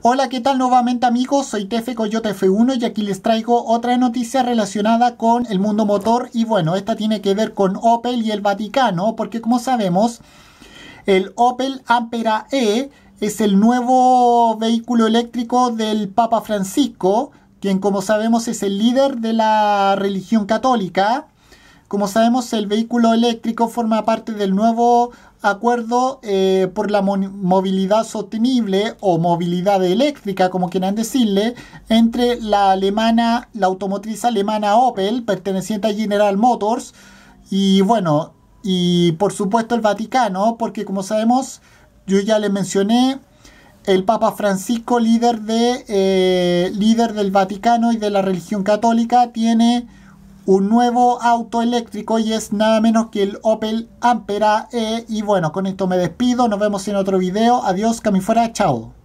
Hola, ¿qué tal nuevamente amigos? Soy Tefe Coyote F1 y aquí les traigo otra noticia relacionada con el mundo motor y bueno, esta tiene que ver con Opel y el Vaticano porque como sabemos, el Opel Ampera E es el nuevo vehículo eléctrico del Papa Francisco, quien como sabemos es el líder de la religión católica como sabemos, el vehículo eléctrico forma parte del nuevo acuerdo eh, por la movilidad sostenible o movilidad eléctrica, como quieran decirle, entre la alemana, la automotriz alemana Opel, perteneciente a General Motors, y bueno, y por supuesto el Vaticano, porque como sabemos, yo ya le mencioné, el Papa Francisco, líder, de, eh, líder del Vaticano y de la religión católica, tiene un nuevo auto eléctrico y es nada menos que el Opel Ampera E. Y bueno, con esto me despido, nos vemos en otro video. Adiós, fuera. chao.